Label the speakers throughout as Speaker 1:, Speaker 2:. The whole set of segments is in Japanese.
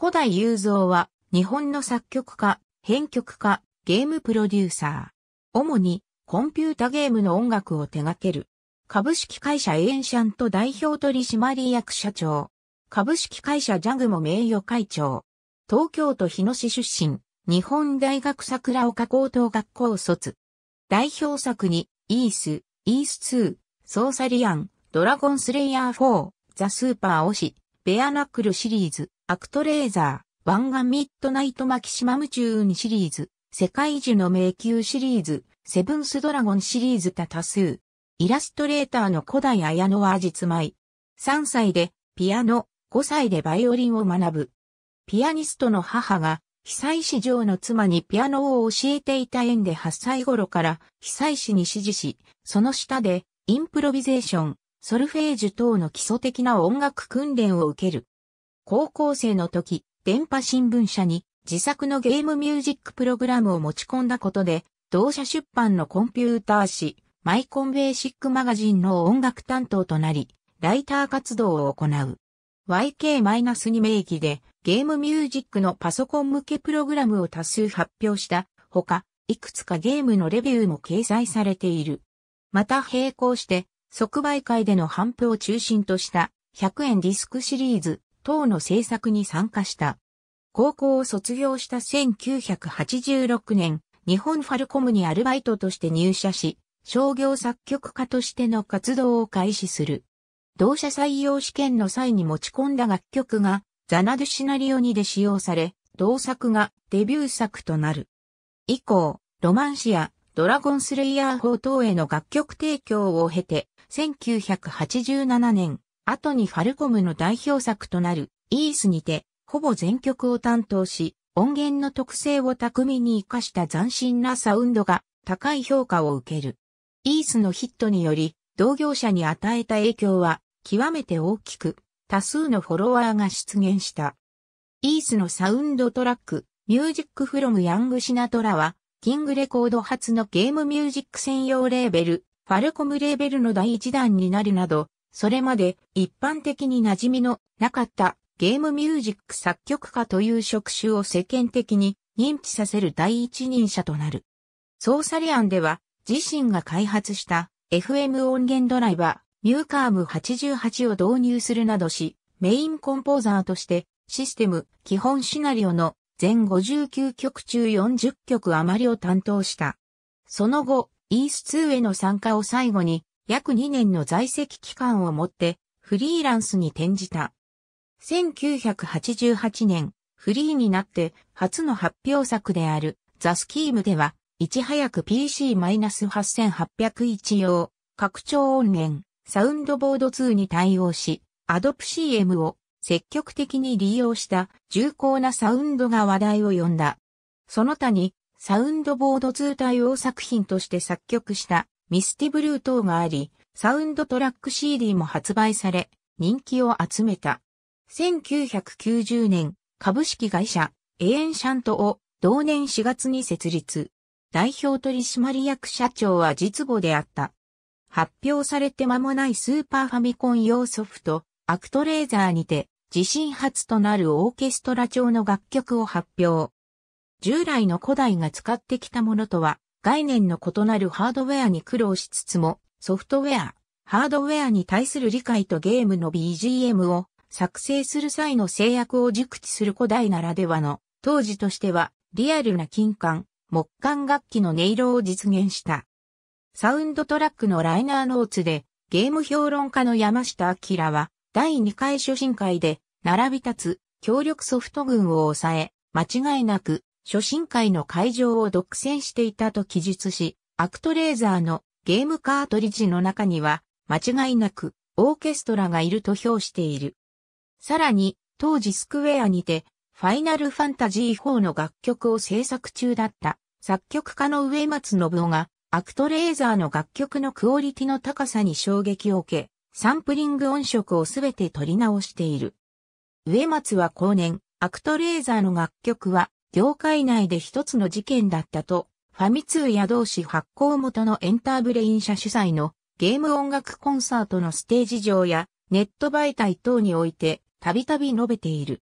Speaker 1: 古代雄三は日本の作曲家、編曲家、ゲームプロデューサー。主にコンピュータゲームの音楽を手掛ける。株式会社エンシャント代表取締役社長。株式会社ジャグも名誉会長。東京都日野市出身。日本大学桜岡高等学校卒。代表作に、イース、イース2、ソーサリアン、ドラゴンスレイヤー4、ザ・スーパー推し、ベアナックルシリーズ。アクトレーザー、ワンガンミッドナイトマキシマムチューンシリーズ、世界樹の迷宮シリーズ、セブンスドラゴンシリーズ多多数。イラストレーターの古代綾野は実米。3歳でピアノ、5歳でバイオリンを学ぶ。ピアニストの母が被災市場の妻にピアノを教えていた縁で8歳頃から被災市に指示し、その下でインプロビゼーション、ソルフェージュ等の基礎的な音楽訓練を受ける。高校生の時、電波新聞社に自作のゲームミュージックプログラムを持ち込んだことで、同社出版のコンピューター誌、マイコンベーシックマガジンの音楽担当となり、ライター活動を行う。YK-2 名義でゲームミュージックのパソコン向けプログラムを多数発表したほか、いくつかゲームのレビューも掲載されている。また並行して、即売会での販布を中心とした100円ディスクシリーズ、党の政策に参加した。高校を卒業した1986年、日本ファルコムにアルバイトとして入社し、商業作曲家としての活動を開始する。同社採用試験の際に持ち込んだ楽曲がザナドゥシナリオにで使用され、同作がデビュー作となる。以降、ロマンシア、ドラゴンスレイヤー4等への楽曲提供を経て、1987年、後にファルコムの代表作となるイースにて、ほぼ全曲を担当し、音源の特性を巧みに活かした斬新なサウンドが高い評価を受ける。イースのヒットにより、同業者に与えた影響は極めて大きく、多数のフォロワーが出現した。イースのサウンドトラック、ミュージックフロムヤングシナトラは、キングレコード初のゲームミュージック専用レーベル、ファルコムレーベルの第一弾になるなど、それまで一般的に馴染みのなかったゲームミュージック作曲家という職種を世間的に認知させる第一人者となる。ソーサリアンでは自身が開発した FM 音源ドライバーミューカーム88を導入するなどし、メインコンポーザーとしてシステム、基本シナリオの全59曲中40曲余りを担当した。その後、イース2への参加を最後に約2年の在籍期間をもってフリーランスに転じた。1988年、フリーになって初の発表作であるザ・スキームでは、いち早く PC-8801 用、拡張音源、サウンドボード2に対応し、アドプ CM を積極的に利用した重厚なサウンドが話題を呼んだ。その他に、サウンドボード2対応作品として作曲したミスティブルー等があり、サウンドトラック CD も発売され、人気を集めた。1990年、株式会社、エエンシャントを同年4月に設立。代表取締役社長は実母であった。発表されて間もないスーパーファミコン用ソフト、アクトレーザーにて、自身初となるオーケストラ調の楽曲を発表。従来の古代が使ってきたものとは概念の異なるハードウェアに苦労しつつも、ソフトウェア、ハードウェアに対する理解とゲームの BGM を作成する際の制約を熟知する古代ならではの、当時としてはリアルな金管、木管楽器の音色を実現した。サウンドトラックのライナーノーツで、ゲーム評論家の山下明は、第2回初心会で、並び立つ、協力ソフト群を抑え、間違いなく、初心会の会場を独占していたと記述し、アクトレーザーのゲームカートリッジの中には、間違いなくオーケストラがいると評している。さらに、当時スクウェアにて、ファイナルファンタジー4の楽曲を制作中だった作曲家の上松信夫が、アクトレーザーの楽曲のクオリティの高さに衝撃を受け、サンプリング音色をすべて取り直している。上松は後年、アクトレーザーの楽曲は業界内で一つの事件だったと、ファミ通や同士発行元のエンターブレイン社主催のゲーム音楽コンサートのステージ上やネット媒体等においてたびたび述べている。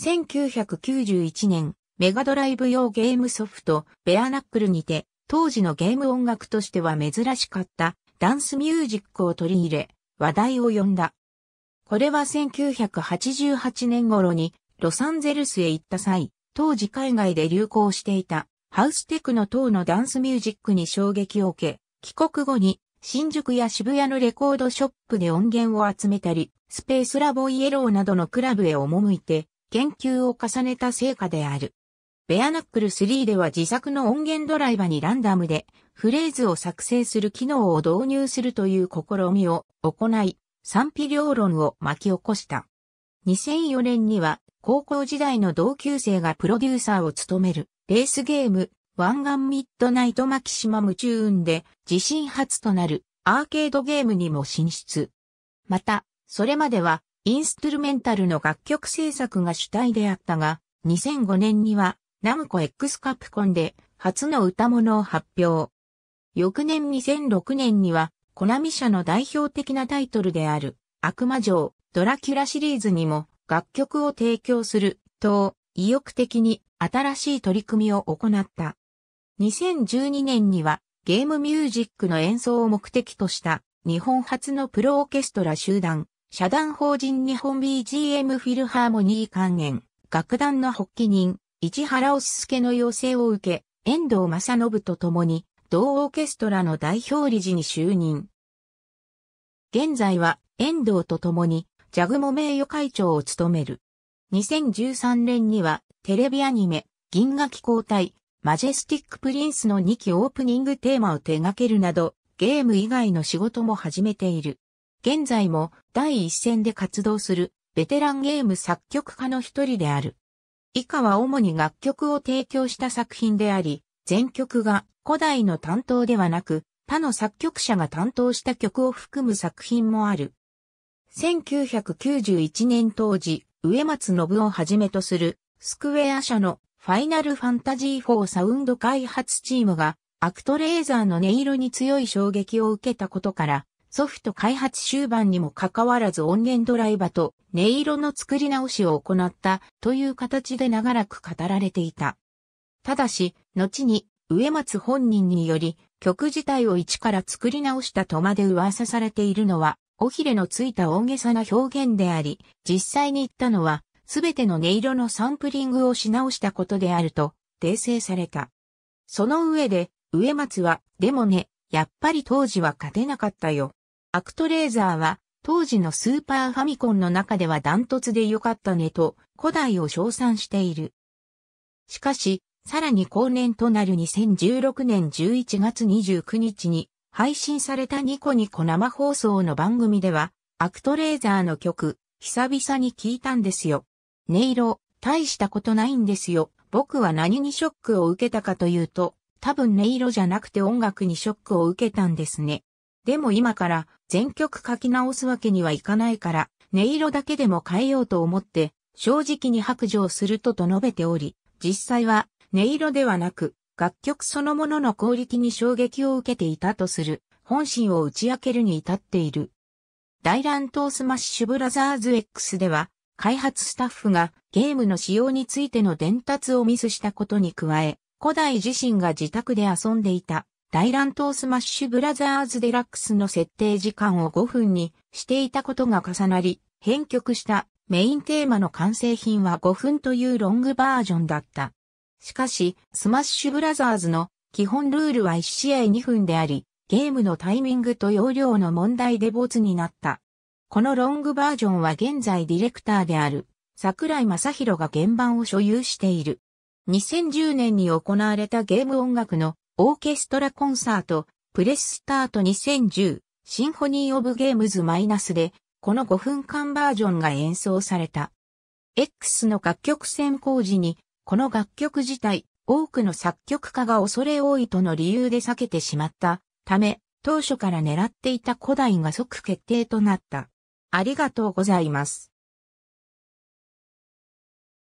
Speaker 1: 1991年、メガドライブ用ゲームソフト、ベアナックルにて、当時のゲーム音楽としては珍しかったダンスミュージックを取り入れ、話題を呼んだ。これは1988年頃にロサンゼルスへ行った際、当時海外で流行していたハウステクノ等のダンスミュージックに衝撃を受け、帰国後に新宿や渋谷のレコードショップで音源を集めたり、スペースラボイエローなどのクラブへ赴いて研究を重ねた成果である。ベアナックル3では自作の音源ドライバにランダムでフレーズを作成する機能を導入するという試みを行い、賛否両論を巻き起こした。2004年には高校時代の同級生がプロデューサーを務める、レースゲーム、湾岸ミッドナイトマキシマムチューンで、自身初となるアーケードゲームにも進出。また、それまでは、インストゥルメンタルの楽曲制作が主体であったが、2005年には、ナムコ X カプコンで、初の歌物を発表。翌年2006年には、コナミ社の代表的なタイトルである、悪魔城、ドラキュラシリーズにも楽曲を提供すると意欲的に新しい取り組みを行った。2012年にはゲームミュージックの演奏を目的とした日本初のプロオーケストラ集団、社団法人日本 BGM フィルハーモニー還元、楽団の発起人、市原おすすけの要請を受け、遠藤正信と共に同オーケストラの代表理事に就任。現在は遠藤と共にジャグモ名誉会長を務める。2013年には、テレビアニメ、銀河機構隊マジェスティックプリンスの2期オープニングテーマを手掛けるなど、ゲーム以外の仕事も始めている。現在も第一線で活動するベテランゲーム作曲家の一人である。以下は主に楽曲を提供した作品であり、全曲が古代の担当ではなく、他の作曲者が担当した曲を含む作品もある。1991年当時、植松信夫をはじめとする、スクウェア社のファイナルファンタジー4サウンド開発チームが、アクトレーザーの音色に強い衝撃を受けたことから、ソフト開発終盤にもかかわらず音源ドライバと音色の作り直しを行ったという形で長らく語られていた。ただし、後に植松本人により曲自体を一から作り直したとまで噂されているのは尾ひれのついた大げさな表現であり、実際に言ったのは、すべての音色のサンプリングをし直したことであると、訂正された。その上で、植松は、でもね、やっぱり当時は勝てなかったよ。アクトレーザーは、当時のスーパーファミコンの中ではダントツで良かったねと、古代を称賛している。しかし、さらに後年となる2016年11月29日に、配信されたニコニコ生放送の番組では、アクトレーザーの曲、久々に聞いたんですよ。音色、大したことないんですよ。僕は何にショックを受けたかというと、多分音色じゃなくて音楽にショックを受けたんですね。でも今から全曲書き直すわけにはいかないから、音色だけでも変えようと思って、正直に白状するとと述べており、実際は音色ではなく、楽曲そのものの効率に衝撃を受けていたとする、本心を打ち明けるに至っている。大乱闘スマッシュブラザーズ X では、開発スタッフがゲームの仕様についての伝達をミスしたことに加え、古代自身が自宅で遊んでいた大乱闘スマッシュブラザーズデラックスの設定時間を5分にしていたことが重なり、編曲したメインテーマの完成品は5分というロングバージョンだった。しかし、スマッシュブラザーズの基本ルールは1試合2分であり、ゲームのタイミングと容量の問題でボツになった。このロングバージョンは現在ディレクターである桜井正宏が原場を所有している。2010年に行われたゲーム音楽のオーケストラコンサート、プレススタート2010、シンフォニー・オブ・ゲームズ・マイナスで、この5分間バージョンが演奏された。X の楽曲選考時にこの楽曲自体、多くの作曲家が恐れ多いとの理由で避けてしまったため、当初から狙っていた古代が即決定となった。ありがとうございます。